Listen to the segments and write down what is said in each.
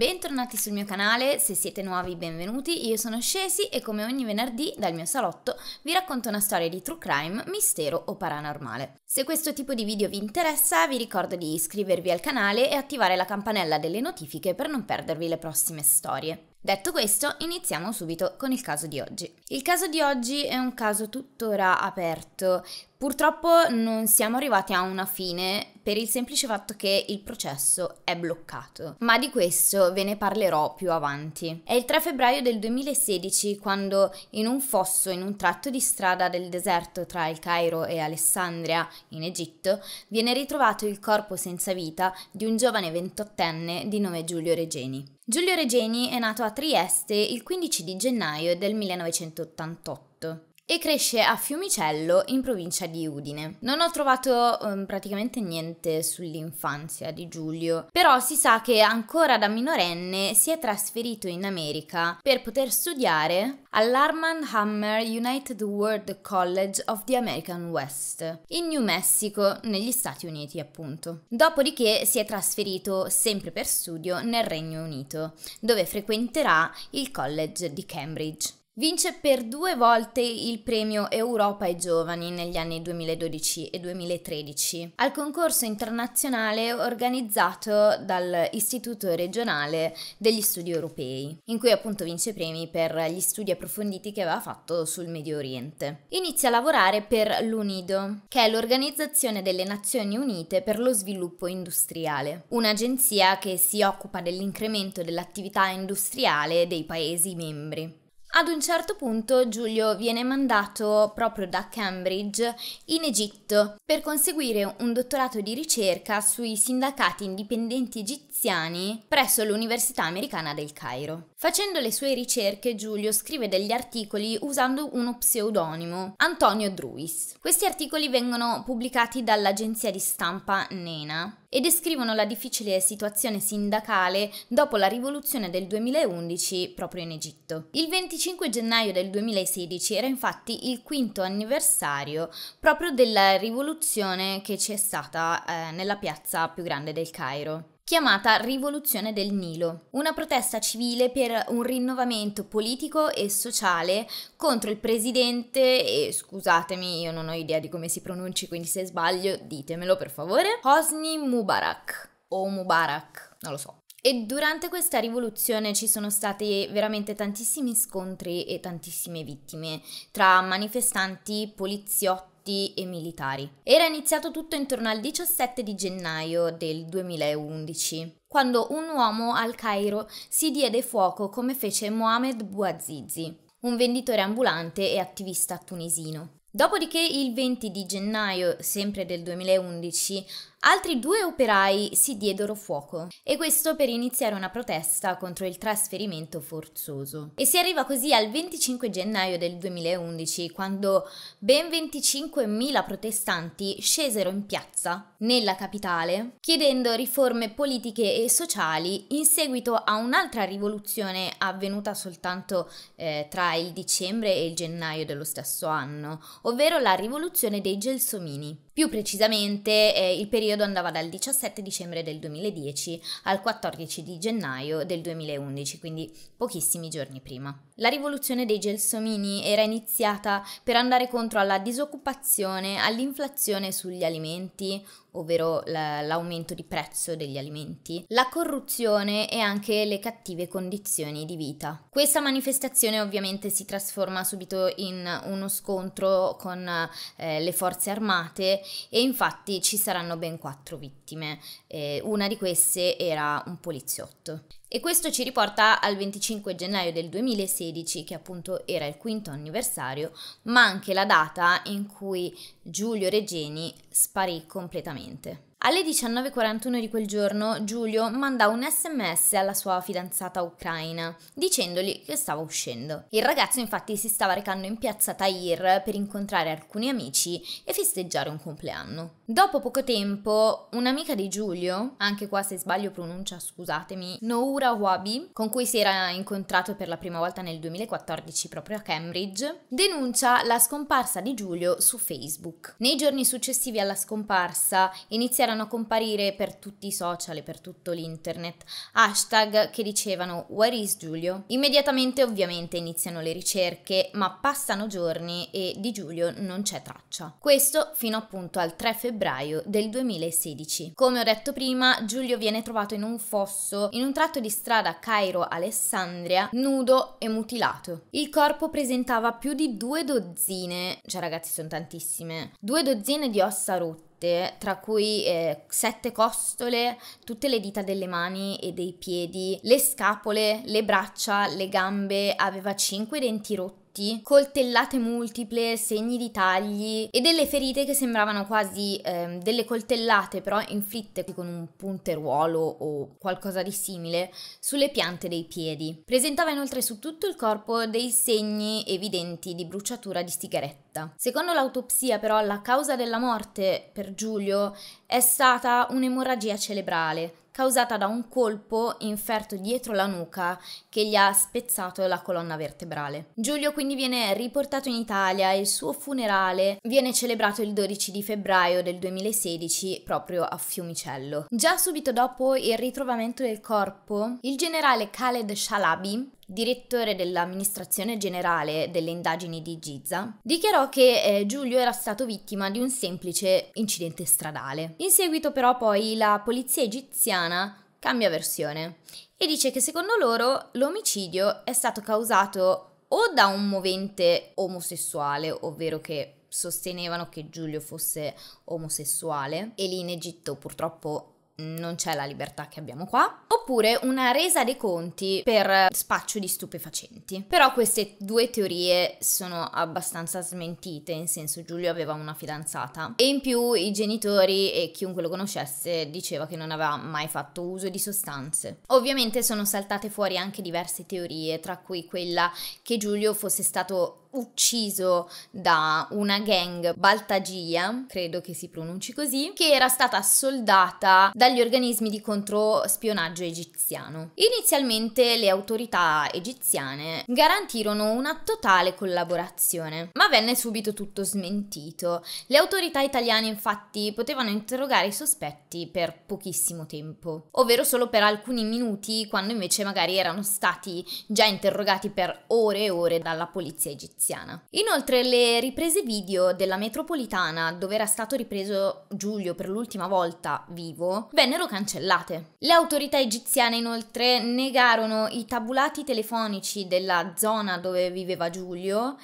Bentornati sul mio canale, se siete nuovi benvenuti, io sono Scesi e come ogni venerdì dal mio salotto vi racconto una storia di true crime, mistero o paranormale. Se questo tipo di video vi interessa vi ricordo di iscrivervi al canale e attivare la campanella delle notifiche per non perdervi le prossime storie. Detto questo, iniziamo subito con il caso di oggi. Il caso di oggi è un caso tuttora aperto Purtroppo non siamo arrivati a una fine per il semplice fatto che il processo è bloccato, ma di questo ve ne parlerò più avanti. È il 3 febbraio del 2016 quando in un fosso in un tratto di strada del deserto tra il Cairo e Alessandria, in Egitto, viene ritrovato il corpo senza vita di un giovane ventottenne di nome Giulio Regeni. Giulio Regeni è nato a Trieste il 15 di gennaio del 1988 e cresce a Fiumicello in provincia di Udine. Non ho trovato um, praticamente niente sull'infanzia di Giulio, però si sa che ancora da minorenne si è trasferito in America per poter studiare all'Arman Hammer United World College of the American West, in New Mexico, negli Stati Uniti appunto. Dopodiché si è trasferito sempre per studio nel Regno Unito, dove frequenterà il College di Cambridge. Vince per due volte il premio Europa ai giovani negli anni 2012 e 2013 al concorso internazionale organizzato dall'Istituto regionale degli studi europei, in cui appunto vince premi per gli studi approfonditi che aveva fatto sul Medio Oriente. Inizia a lavorare per l'UNIDO, che è l'Organizzazione delle Nazioni Unite per lo sviluppo industriale, un'agenzia che si occupa dell'incremento dell'attività industriale dei Paesi membri. Ad un certo punto Giulio viene mandato proprio da Cambridge in Egitto per conseguire un dottorato di ricerca sui sindacati indipendenti egiziani presso l'Università Americana del Cairo. Facendo le sue ricerche Giulio scrive degli articoli usando uno pseudonimo, Antonio Druis. Questi articoli vengono pubblicati dall'agenzia di stampa Nena e descrivono la difficile situazione sindacale dopo la rivoluzione del 2011 proprio in Egitto. Il 25 gennaio del 2016 era infatti il quinto anniversario proprio della rivoluzione che c'è stata eh, nella piazza più grande del Cairo chiamata Rivoluzione del Nilo, una protesta civile per un rinnovamento politico e sociale contro il presidente, e scusatemi io non ho idea di come si pronunci, quindi se sbaglio ditemelo per favore, Hosni Mubarak o Mubarak, non lo so. E durante questa rivoluzione ci sono stati veramente tantissimi scontri e tantissime vittime tra manifestanti, poliziotti, poliziotti e militari. Era iniziato tutto intorno al 17 di gennaio del 2011, quando un uomo al Cairo si diede fuoco come fece Mohamed Bouazizi, un venditore ambulante e attivista tunisino. Dopodiché il 20 di gennaio, sempre del 2011, Altri due operai si diedero fuoco e questo per iniziare una protesta contro il trasferimento forzoso. E si arriva così al 25 gennaio del 2011 quando ben 25.000 protestanti scesero in piazza nella capitale chiedendo riforme politiche e sociali in seguito a un'altra rivoluzione avvenuta soltanto eh, tra il dicembre e il gennaio dello stesso anno, ovvero la rivoluzione dei Gelsomini. Più precisamente eh, il periodo periodo andava dal 17 dicembre del 2010 al 14 di gennaio del 2011, quindi pochissimi giorni prima. La rivoluzione dei gelsomini era iniziata per andare contro alla disoccupazione, all'inflazione sugli alimenti, ovvero l'aumento di prezzo degli alimenti, la corruzione e anche le cattive condizioni di vita. Questa manifestazione ovviamente si trasforma subito in uno scontro con eh, le forze armate e infatti ci saranno ben quattro vittime, eh, una di queste era un poliziotto. E questo ci riporta al 25 gennaio del 2016, che appunto era il quinto anniversario, ma anche la data in cui Giulio Regeni sparì completamente. Alle 19.41 di quel giorno Giulio manda un sms alla sua fidanzata ucraina dicendogli che stava uscendo. Il ragazzo infatti si stava recando in piazza Tahir per incontrare alcuni amici e festeggiare un compleanno. Dopo poco tempo un'amica di Giulio, anche qua se sbaglio pronuncia scusatemi, Noura Wabi, con cui si era incontrato per la prima volta nel 2014 proprio a Cambridge, denuncia la scomparsa di Giulio su Facebook. Nei giorni successivi alla scomparsa iniziarono iniziarono a comparire per tutti i social e per tutto l'internet hashtag che dicevano Where is Giulio? Immediatamente ovviamente iniziano le ricerche, ma passano giorni e di Giulio non c'è traccia. Questo fino appunto al 3 febbraio del 2016. Come ho detto prima, Giulio viene trovato in un fosso in un tratto di strada Cairo-Alessandria, nudo e mutilato. Il corpo presentava più di due dozzine, cioè ragazzi sono tantissime, due dozzine di ossa rotte tutte, tra cui eh, sette costole, tutte le dita delle mani e dei piedi, le scapole, le braccia, le gambe, aveva cinque denti rotti tutti, coltellate multiple, segni di tagli e delle ferite che sembravano quasi eh, delle coltellate però inflitte con un punteruolo o qualcosa di simile sulle piante dei piedi. Presentava inoltre su tutto il corpo dei segni evidenti di bruciatura di sigaretta. Secondo l'autopsia però la causa della morte per Giulio è stata un'emorragia cerebrale causata da un colpo inferto dietro la nuca che gli ha spezzato la colonna vertebrale. Giulio quindi viene riportato in Italia e il suo funerale viene celebrato il 12 di febbraio del 2016 proprio a Fiumicello. Già subito dopo il ritrovamento del corpo, il generale Khaled Shalabi direttore dell'amministrazione generale delle indagini di Giza, dichiarò che eh, Giulio era stato vittima di un semplice incidente stradale. In seguito però poi la polizia egiziana cambia versione e dice che secondo loro l'omicidio è stato causato o da un movente omosessuale, ovvero che sostenevano che Giulio fosse omosessuale e lì in Egitto purtroppo non c'è la libertà che abbiamo qua, oppure una resa dei conti per spaccio di stupefacenti. Però queste due teorie sono abbastanza smentite, in senso Giulio aveva una fidanzata e in più i genitori e chiunque lo conoscesse diceva che non aveva mai fatto uso di sostanze. Ovviamente sono saltate fuori anche diverse teorie, tra cui quella che Giulio fosse stato ucciso da una gang baltagia, credo che si pronunci così, che era stata soldata dagli organismi di controspionaggio egiziano. Inizialmente le autorità egiziane garantirono una totale collaborazione, ma venne subito tutto smentito. Le autorità italiane infatti potevano interrogare i sospetti per pochissimo tempo, ovvero solo per alcuni minuti, quando invece magari erano stati già interrogati per ore e ore dalla polizia egiziana veneziana. Inoltre le riprese video della metropolitana dove era stato ripreso Giulio per l'ultima volta vivo vennero cancellate. Le autorità egiziane inoltre negarono i tabulati telefonici della zona dove viveva Giulio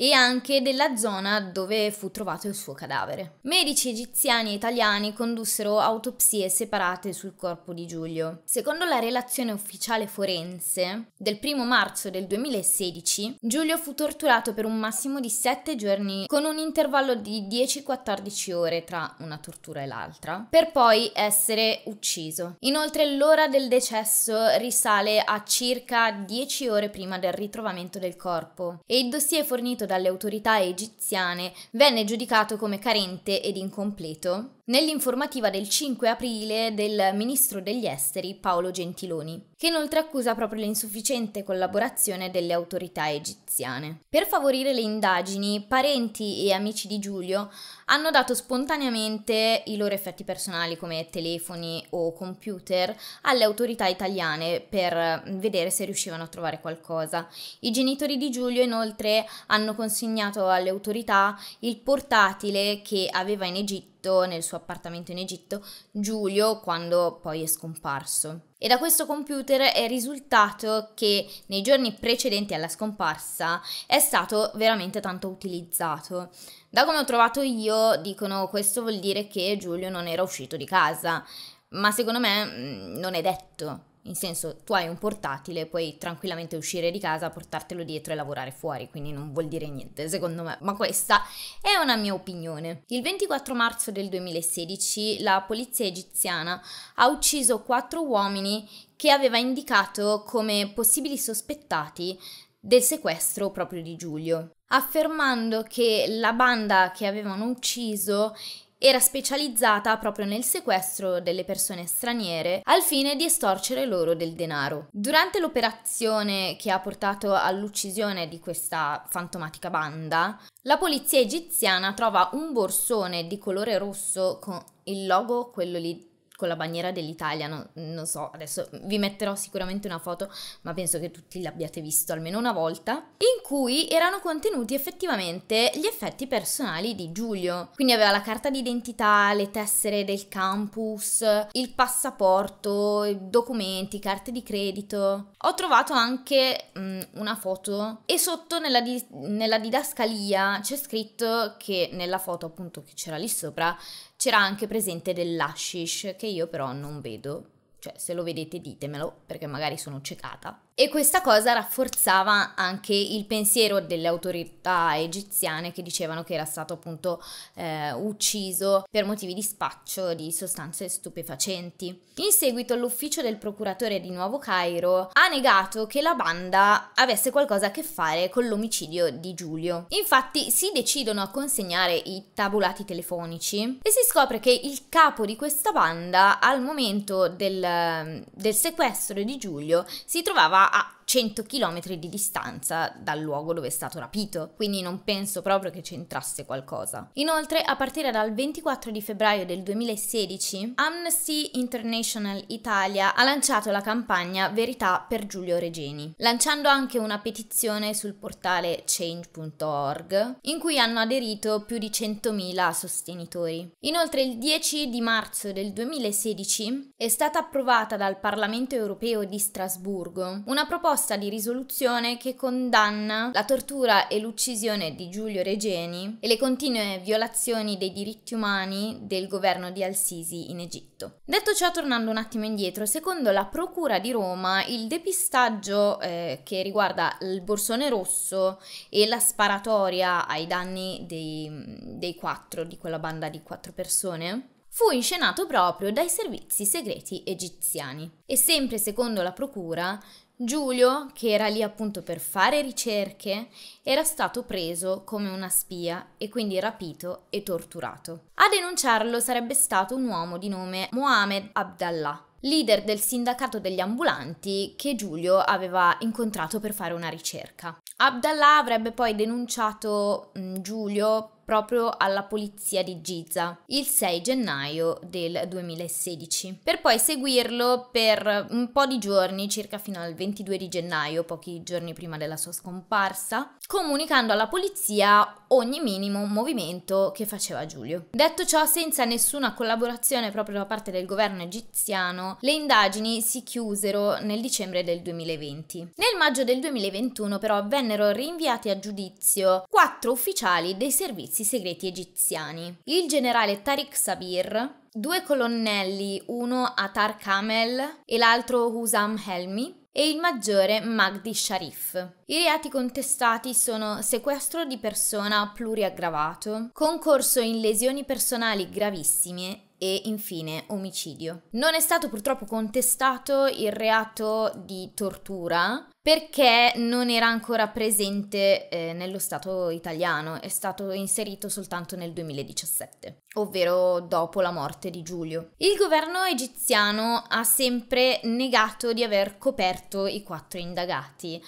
e anche della zona dove fu trovato il suo cadavere. Medici egiziani e italiani condussero autopsie separate sul corpo di Giulio. Secondo la relazione ufficiale forense del 1 marzo del 2016, Giulio fu torturato per un massimo di 7 giorni con un intervallo di 10-14 ore tra una tortura e l'altra, per poi essere ucciso. Inoltre l'ora del decesso risale a circa 10 ore prima del ritrovamento del corpo e il dossier fornito dalle autorità egiziane, venne giudicato come carente ed incompleto nell'informativa del 5 aprile del ministro degli esteri Paolo Gentiloni, che inoltre accusa proprio l'insufficiente collaborazione delle autorità egiziane. Per favorire le indagini, parenti e amici di Giulio hanno dato spontaneamente i loro effetti personali come telefoni o computer alle autorità italiane per vedere se riuscivano a trovare qualcosa. I genitori di Giulio inoltre hanno consegnato alle autorità il portatile che aveva in Egitto Egitto, nel suo appartamento in Egitto, Giulio quando poi è scomparso. E da questo computer è risultato che nei giorni precedenti alla scomparsa è stato veramente tanto utilizzato. Da come ho trovato io, dicono questo vuol dire che Giulio non era uscito di casa, ma secondo me mm, non è detto in senso, tu hai un portatile, puoi tranquillamente uscire di casa, portartelo dietro e lavorare fuori, quindi non vuol dire niente, secondo me, ma questa è una mia opinione. Il 24 marzo del 2016 la polizia egiziana ha ucciso quattro uomini che aveva indicato come possibili sospettati del sequestro proprio di Giulio, affermando che la banda che avevano ucciso era specializzata proprio nel sequestro delle persone straniere al fine di estorcere loro del denaro. Durante l'operazione che ha portato all'uccisione di questa fantomatica banda, la polizia egiziana trova un borsone di colore rosso con il logo, quello lì con la bandiera dell'Italia, no, non so, adesso vi metterò sicuramente una foto, ma penso che tutti l'abbiate visto almeno una volta, in cui erano contenuti effettivamente gli effetti personali di Giulio. Quindi aveva la carta d'identità, le tessere del campus, il passaporto, i documenti, carte di credito. Ho trovato anche mh, mm, una foto e sotto nella, di nella didascalia c'è scritto che nella foto appunto che c'era lì sopra c'era anche presente dell'ashish che io però non vedo, cioè se lo vedete ditemelo perché magari sono ciecata. E questa cosa rafforzava anche il pensiero delle autorità egiziane che dicevano che era stato appunto eh, ucciso per motivi di spaccio di sostanze stupefacenti. In seguito l'ufficio del procuratore di Nuovo Cairo ha negato che la banda avesse qualcosa a che fare con l'omicidio di Giulio. Infatti si decidono a consegnare i tabulati telefonici e si scopre che il capo di questa banda al momento del, del sequestro di Giulio si trovava I, 100 km di distanza dal luogo dove è stato rapito, quindi non penso proprio che c'entrasse qualcosa. Inoltre, a partire dal 24 di febbraio del 2016, Amnesty International Italia ha lanciato la campagna Verità per Giulio Regeni, lanciando anche una petizione sul portale change.org in cui hanno aderito più di 100.000 sostenitori. Inoltre il 10 di marzo del 2016 è stata approvata dal Parlamento europeo di Strasburgo una proposta proposta di risoluzione che condanna la tortura e l'uccisione di Giulio Regeni e le continue violazioni dei diritti umani del governo di Al-Sisi in Egitto. Detto ciò, tornando un attimo indietro, secondo la Procura di Roma il depistaggio eh, che riguarda il borsone rosso e la sparatoria ai danni dei, dei quattro, di quella banda di quattro persone, fu inscenato proprio dai servizi segreti egiziani. E sempre secondo la procura, Giulio, che era lì appunto per fare ricerche, era stato preso come una spia e quindi rapito e torturato. A denunciarlo sarebbe stato un uomo di nome Mohamed Abdallah, leader del sindacato degli ambulanti che Giulio aveva incontrato per fare una ricerca. Abdallah avrebbe poi denunciato mm, Giulio proprio alla polizia di Giza il 6 gennaio del 2016, per poi seguirlo per un po' di giorni, circa fino al 22 di gennaio, pochi giorni prima della sua scomparsa, comunicando alla polizia ogni minimo movimento che faceva Giulio. Detto ciò, senza nessuna collaborazione proprio da parte del governo egiziano, le indagini si chiusero nel dicembre del 2020. Nel maggio del 2021 però vennero rinviati a giudizio quattro ufficiali dei servizi servizi segreti egiziani. Il generale Tariq Sabir, due colonnelli, uno Atar Kamel e l'altro Husam Helmi, e il maggiore Magdi Sharif. I reati contestati sono sequestro di persona pluriaggravato, concorso in lesioni personali gravissime e infine omicidio. Non è stato purtroppo contestato il reato di tortura perché non era ancora presente eh, nello Stato italiano, è stato inserito soltanto nel 2017, ovvero dopo la morte di Giulio. Il governo egiziano ha sempre negato di aver coperto i quattro indagati,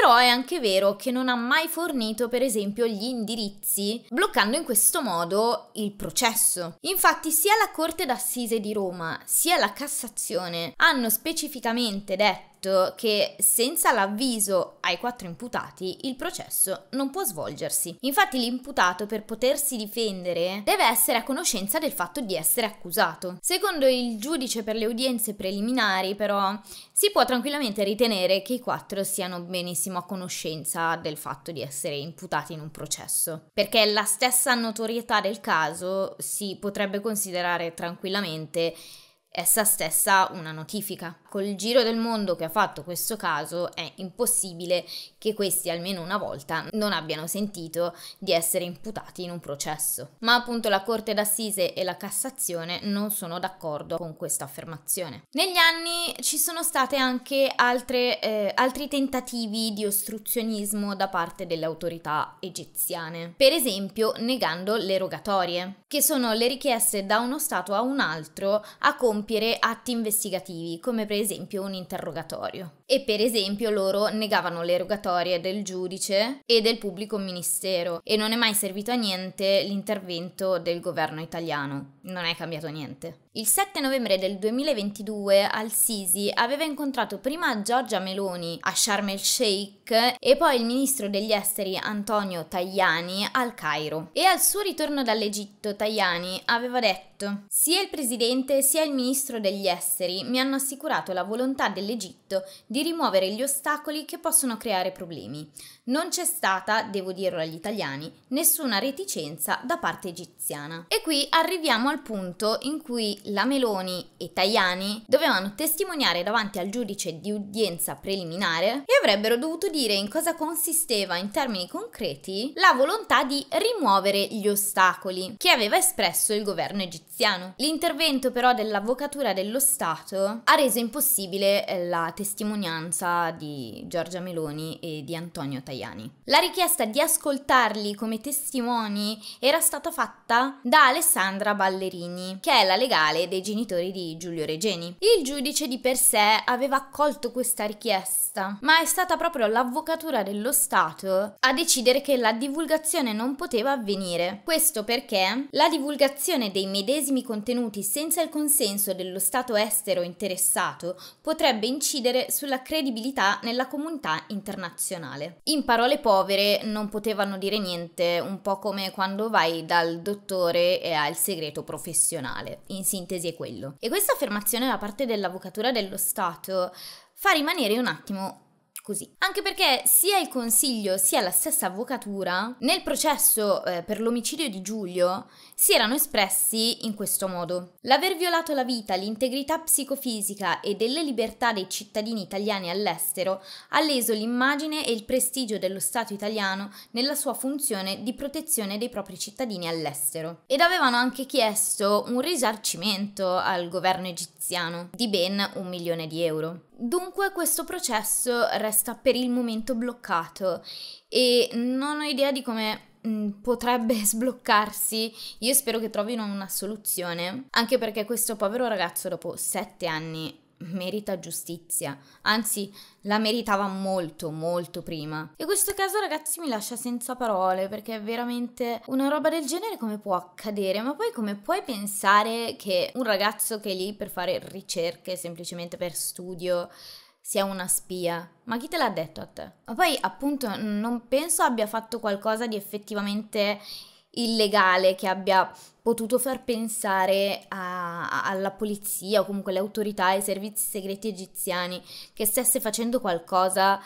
però è anche vero che non ha mai fornito per esempio gli indirizzi, bloccando in questo modo il processo. Infatti sia la Corte d'Assise di Roma sia la Cassazione hanno specificamente detto detto che senza l'avviso ai quattro imputati il processo non può svolgersi. Infatti l'imputato per potersi difendere deve essere a conoscenza del fatto di essere accusato. Secondo il giudice per le udienze preliminari però si può tranquillamente ritenere che i quattro siano benissimo a conoscenza del fatto di essere imputati in un processo, perché la stessa notorietà del caso si potrebbe considerare tranquillamente essa stessa una notifica. Col giro del mondo che ha fatto questo caso è impossibile che questi almeno una volta non abbiano sentito di essere imputati in un processo. Ma appunto la Corte d'Assise e la Cassazione non sono d'accordo con questa affermazione. Negli anni ci sono state anche altre, eh, altri tentativi di ostruzionismo da parte delle autorità egiziane, per esempio negando le rogatorie, che sono le richieste da uno Stato a un altro a compiere compiere atti investigativi, come per esempio un interrogatorio e per esempio loro negavano le erogatorie del giudice e del pubblico ministero e non è mai servito a niente l'intervento del governo italiano, non è cambiato niente. Il 7 novembre del 2022 Al-Sisi aveva incontrato prima Giorgia Meloni a Sharm el Sheikh e poi il ministro degli esteri Antonio Tajani al Cairo. E al suo ritorno dall'Egitto Tajani aveva detto sia il presidente sia il ministro degli esteri mi hanno assicurato la volontà dell'Egitto di di rimuovere gli ostacoli che possono creare problemi. Non c'è stata, devo dirlo agli italiani, nessuna reticenza da parte egiziana. E qui arriviamo al punto in cui la Meloni e Tajani dovevano testimoniare davanti al giudice di udienza preliminare e avrebbero dovuto dire in cosa consisteva in termini concreti la volontà di rimuovere gli ostacoli che aveva espresso il governo egiziano. L'intervento però dell'avvocatura dello Stato ha reso impossibile eh, la testimonianza testimonianza di Giorgia Meloni e di Antonio Tajani. La richiesta di ascoltarli come testimoni era stata fatta da Alessandra Ballerini, che è la legale dei genitori di Giulio Regeni. Il giudice di per sé aveva accolto questa richiesta, ma è stata proprio l'avvocatura dello Stato a decidere che la divulgazione non poteva avvenire. Questo perché la divulgazione dei medesimi contenuti senza il consenso dello Stato estero interessato potrebbe incidere sulla la credibilità nella comunità internazionale. In parole povere non potevano dire niente, un po' come quando vai dal dottore e hai il segreto professionale. In sintesi è quello. E questa affermazione da parte dell'avvocatura dello Stato fa rimanere un attimo Così. Anche perché sia il consiglio sia la stessa avvocatura nel processo eh, per l'omicidio di Giulio si erano espressi in questo modo. L'aver violato la vita, l'integrità psicofisica e delle libertà dei cittadini italiani all'estero ha leso l'immagine e il prestigio dello Stato italiano nella sua funzione di protezione dei propri cittadini all'estero. Ed avevano anche chiesto un risarcimento al governo egiziano di ben un milione di euro. Dunque questo processo resta per il momento bloccato e non ho idea di come Mm, potrebbe sbloccarsi, io spero che trovino una soluzione, anche perché questo povero ragazzo dopo sette anni merita giustizia, anzi la meritava molto molto prima. E questo caso ragazzi mi lascia senza parole perché è veramente una roba del genere come può accadere, ma poi come puoi pensare che un ragazzo che è lì per fare ricerche semplicemente per studio sia una spia. Ma chi te l'ha detto a te? Ma poi appunto non penso abbia fatto qualcosa di effettivamente illegale che abbia potuto far pensare a, alla polizia o comunque alle autorità, ai servizi segreti egiziani che stesse facendo qualcosa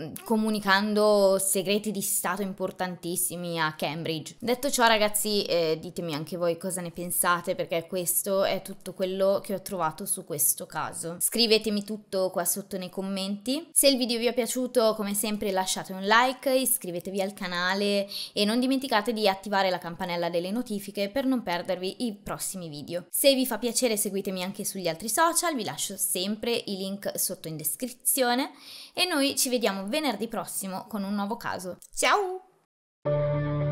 Mm, comunicando segreti di Stato importantissimi a Cambridge. Detto ciò ragazzi eh, ditemi anche voi cosa ne pensate perché questo è tutto quello che ho trovato su questo caso. Scrivetemi tutto qua sotto nei commenti. Se il video vi è piaciuto come sempre lasciate un like, iscrivetevi al canale e non dimenticate di attivare la campanella delle notifiche per non perdervi i prossimi video. Se vi fa piacere seguitemi anche sugli altri social, vi lascio sempre i link sotto in descrizione e noi ci vediamo venerdì prossimo con un nuovo caso. Ciao!